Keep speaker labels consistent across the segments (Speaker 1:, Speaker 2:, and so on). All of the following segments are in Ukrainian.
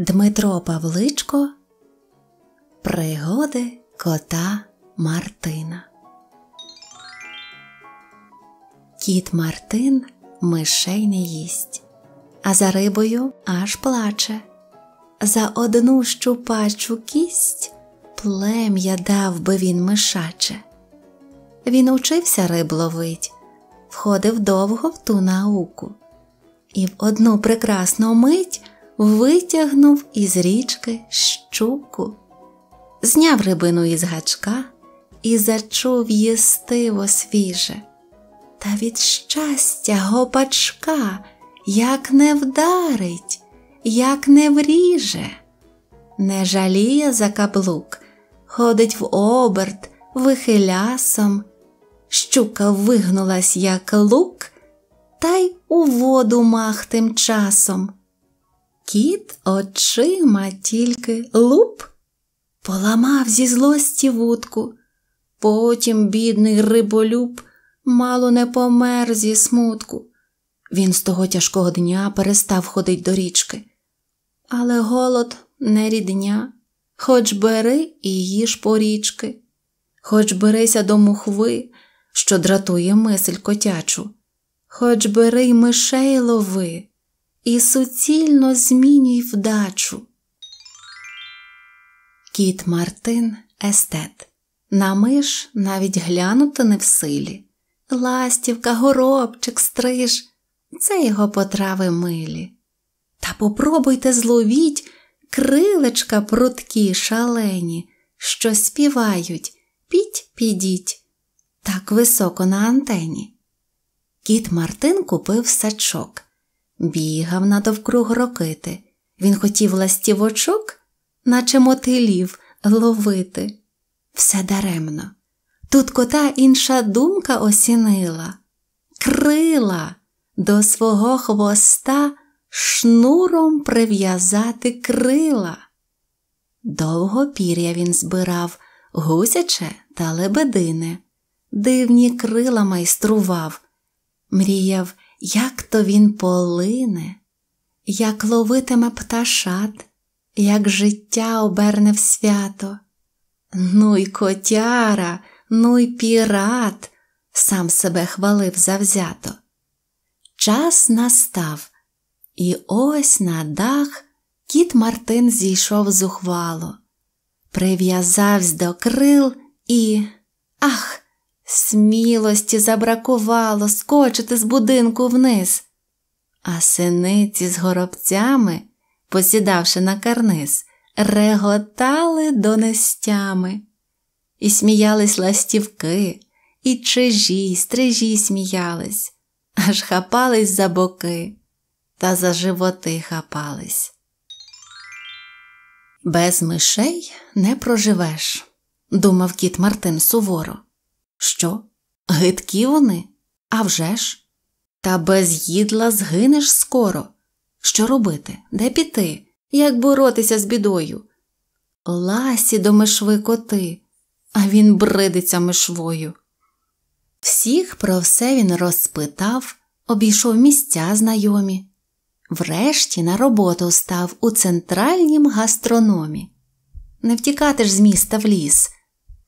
Speaker 1: Дмитро Павличко Пригоди кота Мартина. Кіт Мартин мишей не їсть, а за рибою аж плаче. За одну щупачу кість плем'я дав би він мишаче. Він учився риб ловить, входив довго в ту науку, і в одну прекрасну мить витягнув із річки щуку, зняв рибину із гачка і зачув їстиво свіже. Та від щастя гопачка як не вдарить, як не вріже, не жаліє за каблук, ходить в оберт вихилясом, щука вигнулась, як лук, та й у воду мах тим часом. Кіт очима тільки луп, поламав зі злості вудку. Потім бідний риболюб мало не помер зі смутку. Він з того тяжкого дня перестав ходить до річки. Але голод не рідня, хоч бери і їж по річки, хоч берися до мухви, що дратує мисль котячу, хоч бери й мишей лови і суцільно змінюй вдачу. Кіт Мартин Естет. На миш навіть глянути не в силі. Ластівка, горобчик, стриж. Це його потрави милі. Та попробуйте зловіть крилечка прудкі, шалені, що співають піть підіть так високо на антені. Кіт Мартин купив сачок. Бігав надовкруг рокити. Він хотів ластівочок, наче мотилів, ловити. Все даремно. Тут кота інша думка осінила. Крила до свого хвоста шнуром прив'язати крила. Довго пір'я він збирав, гусяче та лебедине, дивні крила майстрував, мріяв як то він полине, як ловитиме пташат, як життя оберне в свято. Ну й котяра, ну й пірат, сам себе хвалив завзято. Час настав, і ось на дах кіт Мартин зійшов зухвало, прив'язавсь до крил і. Ах! Смілості забракувало скочити з будинку вниз, а синиці з горобцями, посідавши на карниз, реготали донестями. І сміялись ластівки, і чижі, стрижі сміялись, аж хапались за боки та за животи хапались. Без мишей не проживеш, думав кіт Мартин суворо. Що? Гидкі вони? А вже ж? Та без їдла згинеш скоро. Що робити? Де піти? Як боротися з бідою? Ласі до мишви коти, а він бридиться мишвою. Всіх про все він розпитав, обійшов місця знайомі. Врешті на роботу став у центральнім гастрономі. Не втікати ж з міста в ліс.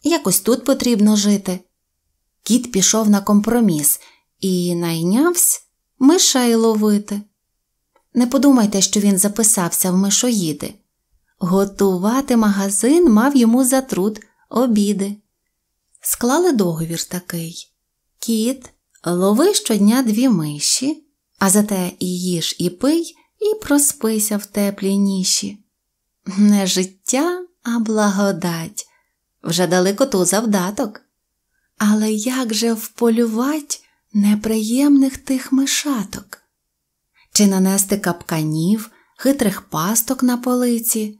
Speaker 1: Якось тут потрібно жити. Кіт пішов на компроміс і найнявсь мишей ловити. Не подумайте, що він записався в мишоїди. Готувати магазин мав йому за труд обіди. Склали договір такий Кіт, лови щодня дві миші, а зате і їж, і пий, і проспися в теплій ніші. Не життя, а благодать. Вже далеко коту завдаток. Але як же вполювать неприємних тих мишаток? Чи нанести капканів, хитрих пасток на полиці,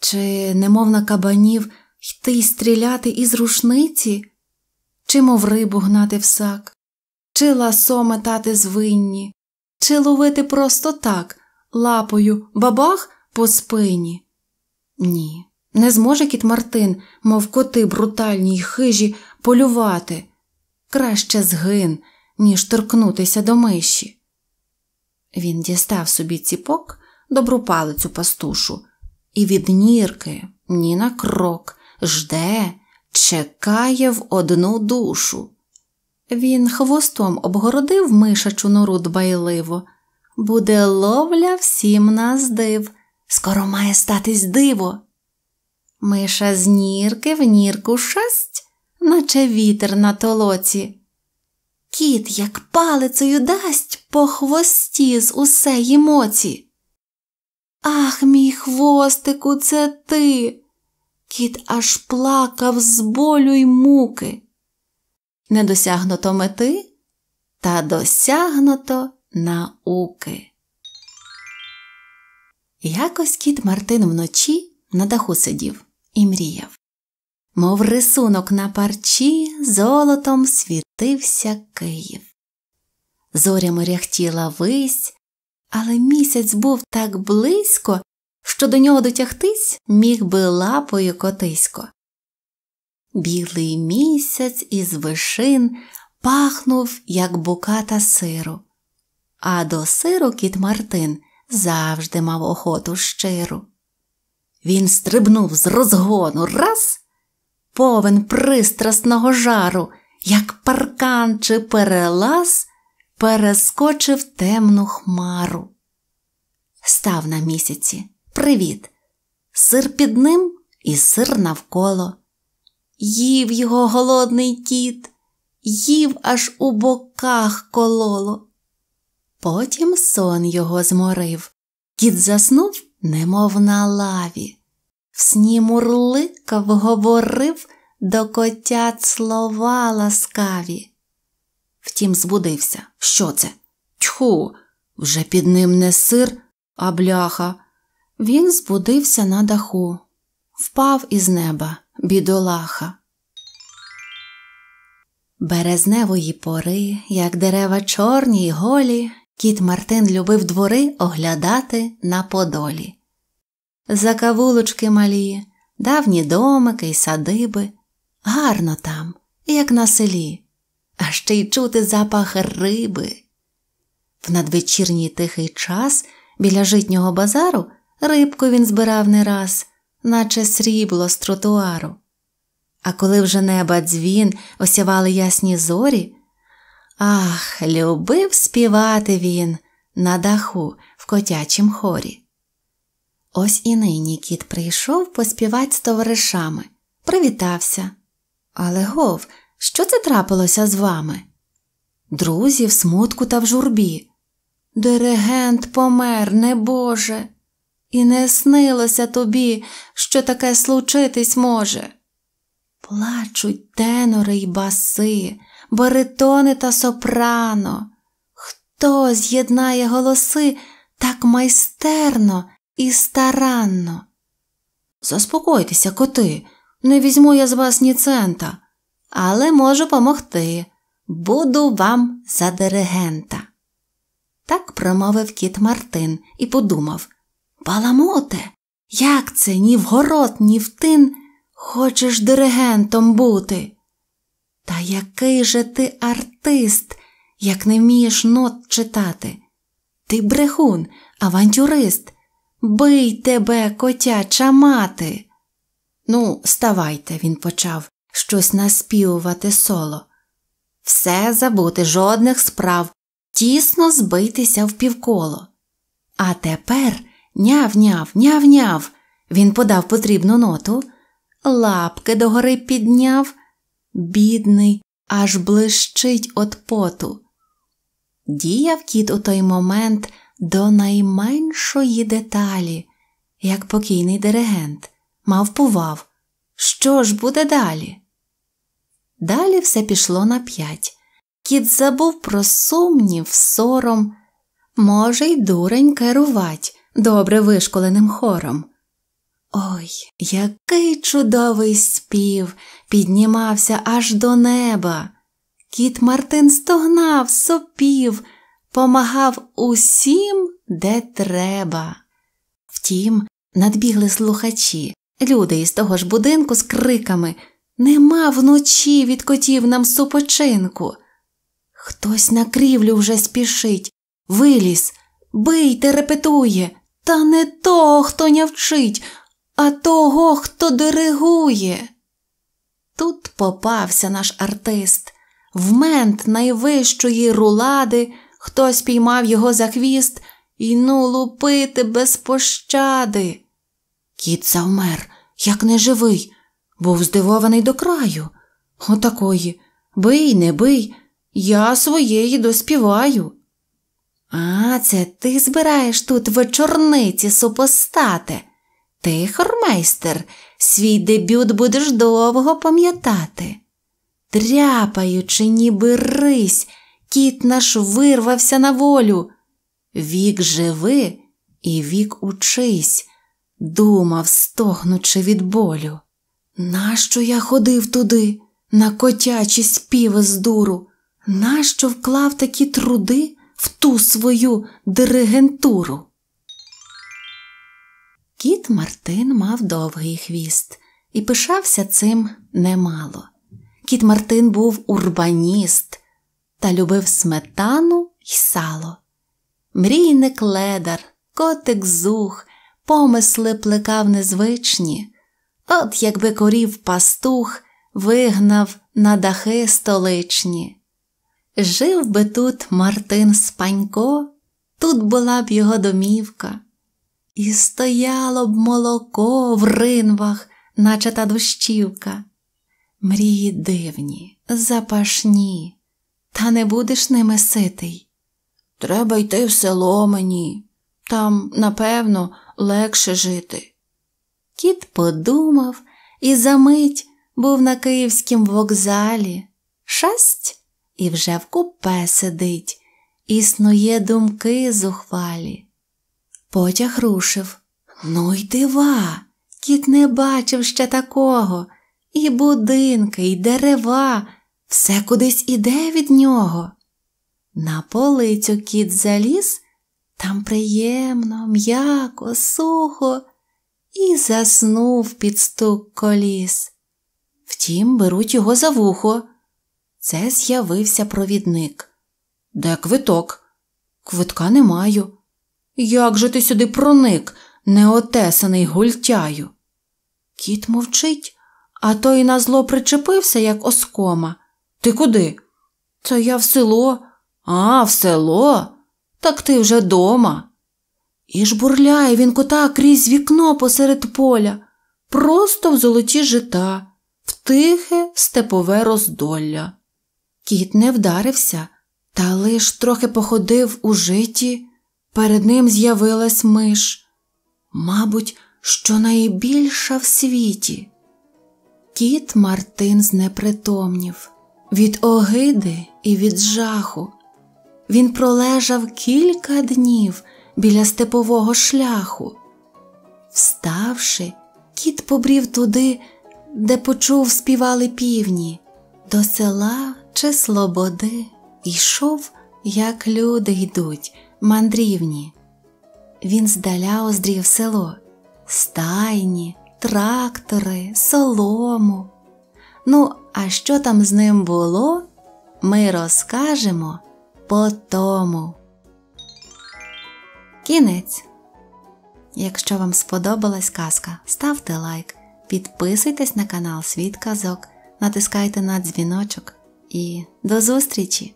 Speaker 1: чи, немов на кабанів, йти й стріляти із рушниці, чи мов рибу гнати в сак, чи ласо метати звинні, чи ловити просто так, лапою бабах по спині? Ні. Не зможе кіт Мартин, мов коти брутальні й хижі, полювати краще згин, ніж торкнутися до миші. Він дістав собі ціпок, добру палицю пастушу, і від нірки, ні на крок, жде, чекає в одну душу. Він хвостом обгородив мишачу нору дбайливо, буде ловля всім нас див, скоро має статись диво. Миша з нірки в нірку шасть, наче вітер на толоці. Кіт, як палицею дасть по хвості з усеї моці. Ах, мій хвостику, це ти. Кіт аж плакав з болю й муки. Не досягнуто мети, та досягнуто науки. Якось кіт Мартин вночі на даху сидів і мріяв. Мов рисунок на парчі золотом світився Київ. Зоря моряхтіла вись, але місяць був так близько, що до нього дотягтись міг би лапою котисько. Білий місяць із вишин пахнув, як буката сиру, а до сиру кіт Мартин завжди мав охоту щиру. Він стрибнув з розгону раз, повен пристрасного жару, як паркан чи перелаз, перескочив темну хмару. Став на місяці. Привіт! Сир під ним і сир навколо. Їв його голодний кіт, їв аж у боках кололо. Потім сон його зморив. Кіт заснув немов на лаві, в сні мурликав, говорив до котят слова ласкаві. Втім, збудився. Що це? Тьху, вже під ним не сир, а бляха. Він збудився на даху, впав із неба, бідолаха. Березневої пори, як дерева чорні й голі, Кіт Мартин любив двори оглядати на Подолі. Закавулочки малі, давні домики й садиби. Гарно там, як на селі, а ще й чути запах риби. В надвечірній тихий час біля житнього базару рибку він збирав не раз, наче срібло з тротуару. А коли вже неба дзвін осявали ясні зорі, Ах, любив співати він на даху в котячім хорі. Ось і нині кіт прийшов поспівати з товаришами, привітався. Але гов, що це трапилося з вами? Друзі в смутку та в журбі. Диригент помер, небоже, і не снилося тобі, що таке случитись може. Плачуть тенори й баси, баритони та сопрано. Хто з'єднає голоси так майстерно і старанно? Заспокойтеся, коти, не візьму я з вас ні цента, але можу помогти. Буду вам за диригента. Так промовив кіт Мартин і подумав Паламуте, як це ні в город, ні в тин хочеш диригентом бути? Та який же ти артист, як не вмієш нот читати? Ти брехун, авантюрист, бий тебе, котяча мати. Ну, ставайте, він почав щось наспівувати соло. Все забути, жодних справ, тісно збитися впівколо. А тепер няв-няв, няв-няв. Він подав потрібну ноту, лапки догори підняв бідний, аж блищить от поту. Діяв кіт у той момент до найменшої деталі, як покійний диригент, мав повав. Що ж буде далі? Далі все пішло на п'ять. Кіт забув про сумнів, сором. Може, й дурень керувать добре вишколеним хором. Ой, який чудовий спів, піднімався аж до неба. Кіт Мартин стогнав, сопів, помагав усім, де треба. Втім, надбігли слухачі, люди із того ж будинку з криками Нема вночі від котів нам супочинку. Хтось на крівлю вже спішить, виліз, бийте, репетує, та не того, хто нявчить, а того, хто диригує. Тут попався наш артист. В мент найвищої рулади хтось піймав його за хвіст і ну лупити без пощади. Кіт завмер, як неживий, був здивований до краю. Отакої бий, не бий, я своєї доспіваю. А це ти збираєш тут вечорниці супостати. Ти, хормейстер, свій дебют будеш довго пам'ятати. Тряпаючи, ніби рись, кіт наш вирвався на волю. Вік живи і вік учись, думав, стогнучи від болю. Нащо я ходив туди, на котячі співи з дуру? Нащо вклав такі труди в ту свою диригентуру? Кіт Мартин мав довгий хвіст і пишався цим немало. Кіт Мартин був урбаніст та любив сметану й сало. Мрійник ледар, котик зух, помисли плекав незвичні. От якби корів пастух вигнав на дахи столичні. Жив би тут Мартин Спанько, тут була б його домівка. І стояло б молоко в ринвах, наче та дощівка. Мрії дивні, запашні, та не будеш ними ситий. Треба йти в село мені. Там, напевно, легше жити. Кіт подумав і за мить був на київськім вокзалі. Шасть і вже в купе сидить, існує думки зухвалі. Потяг рушив. Ну й дива. Кіт не бачив ще такого. І будинки, і дерева, все кудись іде від нього. На полицю кіт заліз, там приємно, м'яко, сухо, і заснув під стук коліс. Втім, беруть його за вухо. Це з'явився провідник. Де квиток? Квитка не маю. Як же ти сюди проник, неотесаний гультяю? Кіт мовчить, а той на зло причепився, як оскома. Ти куди? Це я в село, а в село? Так ти вже дома. І ж бурляє він кота крізь вікно посеред поля, просто в золоті жита, в тихе степове роздолля. Кіт не вдарився, та лиш трохи походив у житі. Перед ним з'явилась миш, мабуть, що найбільша в світі. Кіт Мартин знепритомнів від огиди і від жаху. Він пролежав кілька днів біля степового шляху. Вставши, кіт побрів туди, де почув, співали півні, до села чи слободи йшов, як люди йдуть мандрівні. Він здаля оздрів село, стайні, трактори, солому. Ну, а що там з ним було, ми розкажемо по тому. Кінець. Якщо вам сподобалась казка, ставте лайк, підписуйтесь на канал Світ Казок, натискайте на дзвіночок і до зустрічі!